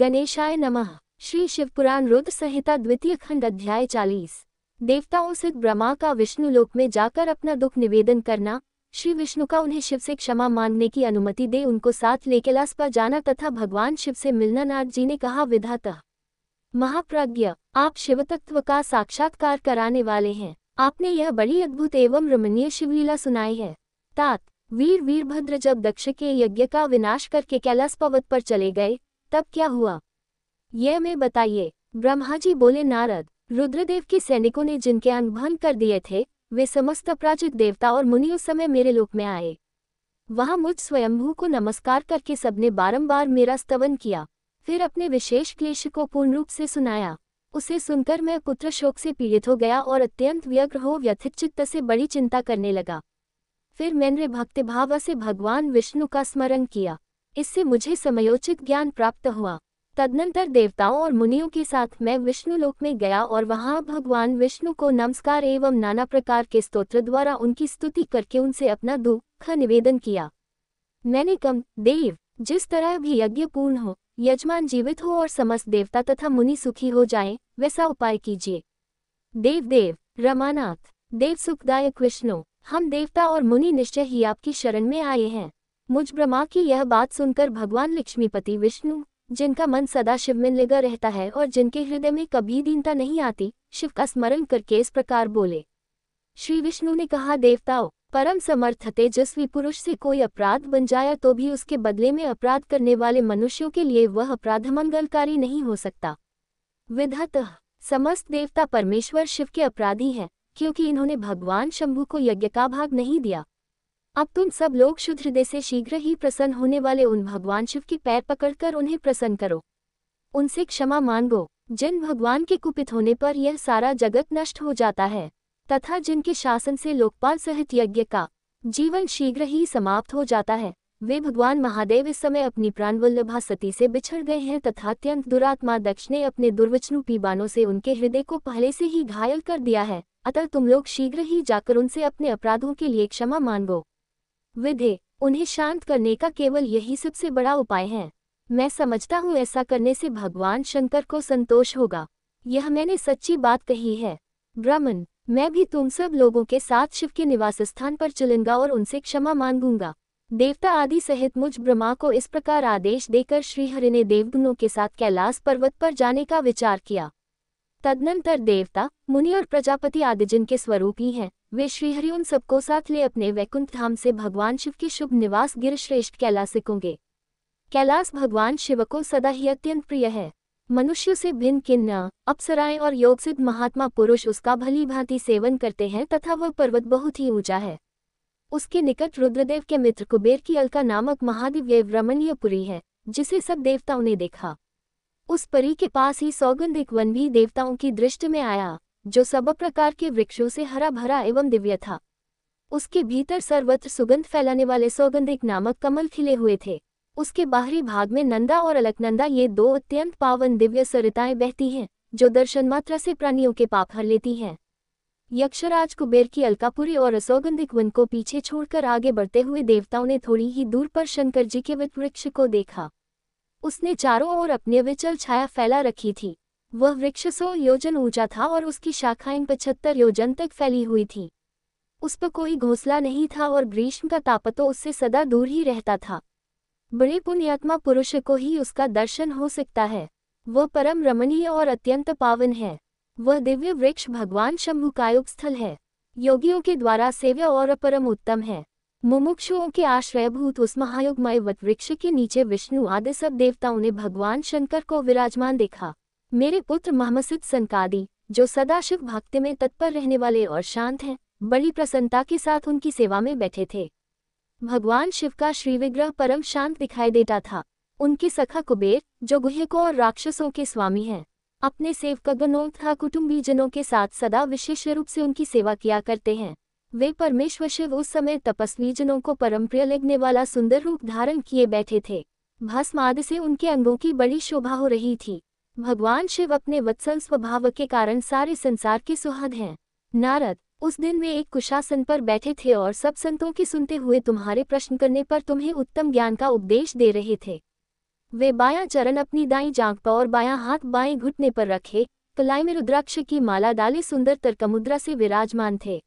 गणेशाय नमः श्री शिवपुराण रुद्र संहिता द्वितीय खंड अध्याय चालीस देवताओं से ब्रह्मा का विष्णु लोक में जाकर अपना दुख निवेदन करना श्री विष्णु का उन्हें शिव से क्षमा मांगने की अनुमति दे उनको साथ ले कैलाश पर जाना तथा भगवान शिव से मिलना नाथ जी ने कहा विधाता महाप्रज्ञ आप शिव तत्व का साक्षात्कार कराने वाले हैं आपने यह बड़ी अद्भुत एवं रमणीय शिवलीला सुनाई है तात वीर वीरभद्र जब दक्ष के यज्ञ का विनाश करके कैलाश पर्वत पर चले गए तब क्या हुआ यह मैं बताइए ब्रह्मा जी बोले नारद रुद्रदेव के सैनिकों ने जिनके अंग भंग कर दिए थे वे समस्त प्राचित देवता और मुनि उस समय मेरे लोक में आए वहां मुझ स्वयंभू को नमस्कार करके सबने बारंबार मेरा स्तवन किया फिर अपने विशेष क्लेश को पूर्ण रूप से सुनाया उसे सुनकर मैं पुत्र शोक से पीड़ित हो गया और अत्यंत व्यग्र हो व्यथित चित्त से बड़ी चिंता करने लगा फिर मैंने भक्तिभाव से भगवान विष्णु का स्मरण किया इससे मुझे समयोचित ज्ञान प्राप्त हुआ तदनंतर देवताओं और मुनियों के साथ मैं विष्णु लोक में गया और वहां भगवान विष्णु को नमस्कार एवं नाना प्रकार के स्तोत्र द्वारा उनकी स्तुति करके उनसे अपना दुख निवेदन किया मैंने कम देव जिस तरह भी यज्ञ पूर्ण हो यजमान जीवित हो और समस्त देवता तथा मुनि सुखी हो जाएं, वैसा उपाय कीजिए देव देव रमानाथ देव सुखदायक विष्णु हम देवता और मुनि निश्चय ही आपकी शरण में आए हैं मुझ ब्रह्मा की यह बात सुनकर भगवान लक्ष्मीपति विष्णु जिनका मन सदा शिव में लगा रहता है और जिनके हृदय में कभी दीनता नहीं आती शिव का स्मरण करके इस प्रकार बोले श्री विष्णु ने कहा देवताओं परम समर्थ तेजस्वी पुरुष से कोई अपराध बन जाया तो भी उसके बदले में अपराध करने वाले मनुष्यों के लिए वह अपराध मंगलकारी नहीं हो सकता विधतः समस्त देवता परमेश्वर शिव के अपराधी हैं क्योंकि इन्होंने भगवान शंभु को यज्ञ का भाग नहीं दिया अब तुम सब लोग शुद्ध हृदय से शीघ्र ही प्रसन्न होने वाले उन भगवान शिव के पैर पकड़कर उन्हें प्रसन्न करो उनसे क्षमा मांगो जिन भगवान के कुपित होने पर यह सारा जगत नष्ट हो जाता है तथा जिनके शासन से लोकपाल सहित यज्ञ का जीवन शीघ्र ही समाप्त हो जाता है वे भगवान महादेव इस समय अपनी प्राणवल्लभा सती से बिछड़ गए हैं तथा अत्यंत दुरात्मा दक्ष ने अपने दुर्वचनूपी पीबानों से उनके हृदय को पहले से ही घायल कर दिया है अतः तुम लोग शीघ्र ही जाकर उनसे अपने अपराधों के लिए क्षमा मांगो विधे उन्हें शांत करने का केवल यही सबसे बड़ा उपाय है मैं समझता हूँ ऐसा करने से भगवान शंकर को संतोष होगा यह मैंने सच्ची बात कही है ब्राह्मण मैं भी तुम सब लोगों के साथ शिव के निवास स्थान पर चलूंगा और उनसे क्षमा मांगूंगा देवता आदि सहित मुझ ब्रह्मा को इस प्रकार आदेश देकर श्रीहरि ने देवगुनों के साथ कैलाश पर्वत पर जाने का विचार किया तदनंतर देवता मुनि और प्रजापति आदि जिनके स्वरूप ही हैं वे श्रीहरि उन सबको साथ ले अपने वैकुंठ धाम से भगवान शिव के शुभ निवास गिरश्रेष्ठ कैलासिकोंगे कैलाश भगवान शिव को सदा ही अत्यंत प्रिय है मनुष्य से भिन्न किन्न अप्सराएं और योगसिद्ध महात्मा पुरुष उसका भली भांति सेवन करते हैं तथा वह पर्वत बहुत ही ऊंचा है उसके निकट रुद्रदेव के मित्र कुबेर की अलका नामक महादिव्य रमणीय पुरी है जिसे सब देवताओं ने देखा उस परी के पास ही सौगंधिक वन भी देवताओं की दृष्टि में आया जो सब प्रकार के वृक्षों से हरा भरा एवं दिव्य था उसके भीतर सर्वत्र सुगंध फैलाने वाले सौगंधिक नामक कमल खिले हुए थे उसके बाहरी भाग में नंदा और अलकनंदा ये दो अत्यंत पावन दिव्य सरिताएं बहती हैं जो दर्शन मात्रा से प्राणियों के पाप हर लेती हैं यक्षराज कुबेर की अलकापुरी और असौगंधिक वन को पीछे छोड़कर आगे बढ़ते हुए देवताओं ने थोड़ी ही दूर पर शंकर जी के वृक्ष को देखा उसने चारों ओर अपने विचल छाया फैला रखी थी वह वृक्ष सौ योजन ऊंचा था और उसकी शाखाएं पचहत्तर योजन तक फैली हुई थी उस पर कोई घोंसला नहीं था और ग्रीष्म का तापतो उससे सदा दूर ही रहता था बड़े पुण्यात्मा पुरुष को ही उसका दर्शन हो सकता है वह परम रमणीय और अत्यंत पावन है वह दिव्य वृक्ष भगवान शंभु का स्थल है योगियों के द्वारा सेव्य और अपरम उत्तम है मुमुक्षुओं के आश्रयभूत उस महायुगमय वृक्ष के नीचे विष्णु आदि सब देवताओं ने भगवान शंकर को विराजमान देखा मेरे पुत्र महमसिद सनकादी जो सदा शिव भक्ति में तत्पर रहने वाले और शांत हैं बड़ी प्रसन्नता के साथ उनकी सेवा में बैठे थे भगवान शिव का श्रीविग्रह परम शांत दिखाई देता था उनके सखा कुबेर जो गुहिकों और राक्षसों के स्वामी हैं अपने सेवकगनों तथा कुटुम्बीजनों के साथ सदा विशेष रूप से उनकी सेवा किया करते हैं वे परमेश्वर शिव उस समय तपस्वीजनों को परम प्रिय लगने वाला सुंदर रूप धारण किए बैठे थे भस्माद से उनके अंगों की बड़ी शोभा हो रही थी भगवान शिव अपने वत्सल स्वभाव के कारण सारे संसार के सुहद हैं नारद उस दिन वे एक कुशासन पर बैठे थे और सब संतों की सुनते हुए तुम्हारे प्रश्न करने पर तुम्हें उत्तम ज्ञान का उपदेश दे रहे थे वे बायां चरण अपनी दाई जांघ पर और बायां हाथ बाएं घुटने पर रखे कलाई में रुद्राक्ष की माला डाले सुंदर तर्कमुद्रा से विराजमान थे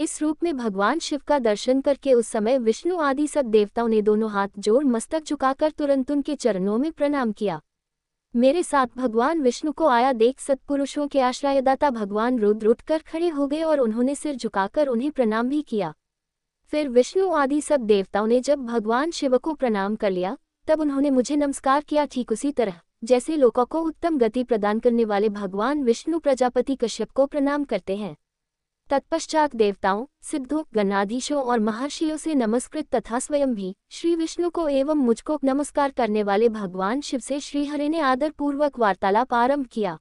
इस रूप में भगवान शिव का दर्शन करके उस समय विष्णु आदि सब देवताओं ने दोनों हाथ जोड़ मस्तक झुकाकर तुरंत उनके चरणों में प्रणाम किया मेरे साथ भगवान विष्णु को आया देख सत्पुरुषों के आश्रयदाता भगवान रुद्र उठकर खड़े हो गए और उन्होंने सिर झुकाकर उन्हें प्रणाम भी किया फिर विष्णु आदि सब देवताओं ने जब भगवान शिव को प्रणाम कर लिया तब उन्होंने मुझे नमस्कार किया ठीक उसी तरह जैसे लोगों को उत्तम गति प्रदान करने वाले भगवान विष्णु प्रजापति कश्यप को प्रणाम करते हैं तत्पश्चात देवताओं सिद्धों गणाधीशों और महर्षियों से नमस्कृत तथा स्वयं भी श्री विष्णु को एवं मुझको नमस्कार करने वाले भगवान शिव से श्रीहरि ने आदरपूर्वक वार्तालाप आरंभ किया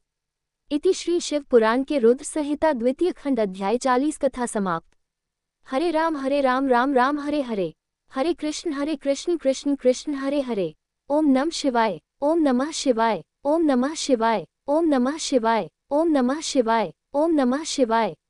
इति श्री शिव पुराण के रुद्र संहिता द्वितीय खंड अध्याय चालीस कथा समाप्त हरे राम हरे राम राम राम हरे हरे हरे कृष्ण हरे कृष्ण कृष्ण कृष्ण हरे हरे ओम नम शिवाय ओम नमः शिवाय ओम नमः शिवाय ओम नमः शिवाय ओम नमः शिवाय ओम नमः शिवाय